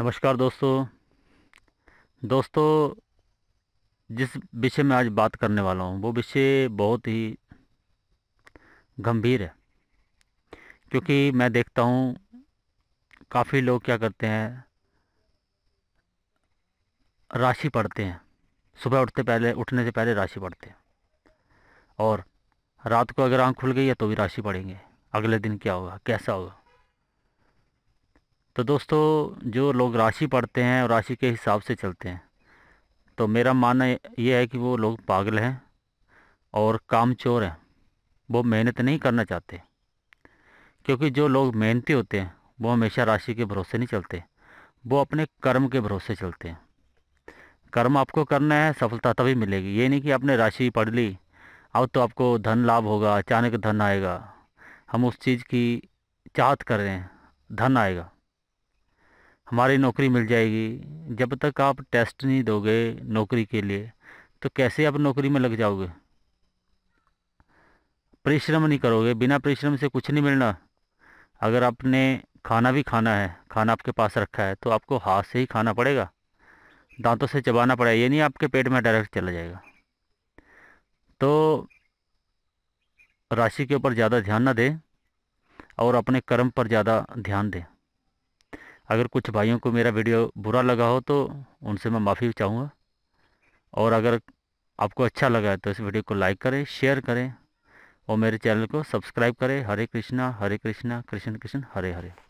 नमस्कार दोस्तों दोस्तों जिस विषय में आज बात करने वाला हूँ वो विषय बहुत ही गंभीर है क्योंकि मैं देखता हूँ काफ़ी लोग क्या करते हैं राशि पढ़ते हैं सुबह उठते पहले उठने से पहले राशि पढ़ते हैं और रात को अगर आँख खुल गई है तो भी राशि पढ़ेंगे अगले दिन क्या होगा कैसा होगा तो दोस्तों जो लोग राशि पढ़ते हैं और राशि के हिसाब से चलते हैं तो मेरा मानना यह है कि वो लोग पागल हैं और काम चोर हैं वो मेहनत नहीं करना चाहते क्योंकि जो लोग मेहनती होते हैं वो हमेशा राशि के भरोसे नहीं चलते वो अपने कर्म के भरोसे चलते हैं कर्म आपको करना है सफलता तभी मिलेगी ये नहीं कि आपने राशि पढ़ ली अब तो आपको धन लाभ होगा अचानक धन आएगा हम उस चीज़ की चाहत कर रहे हैं धन आएगा हमारी नौकरी मिल जाएगी जब तक आप टेस्ट नहीं दोगे नौकरी के लिए तो कैसे आप नौकरी में लग जाओगे परिश्रम नहीं करोगे बिना परिश्रम से कुछ नहीं मिलना अगर आपने खाना भी खाना है खाना आपके पास रखा है तो आपको हाथ से ही खाना पड़ेगा दांतों से चबाना पड़ेगा ये नहीं आपके पेट में डायरेक्ट चला जाएगा तो राशि के ऊपर ज़्यादा ध्यान ना दें और अपने कर्म पर ज़्यादा ध्यान दें अगर कुछ भाइयों को मेरा वीडियो बुरा लगा हो तो उनसे मैं माफ़ी चाहूँगा और अगर आपको अच्छा लगा है तो इस वीडियो को लाइक करें शेयर करें और मेरे चैनल को सब्सक्राइब करें हरे कृष्णा हरे कृष्णा कृष्ण कृष्ण हरे हरे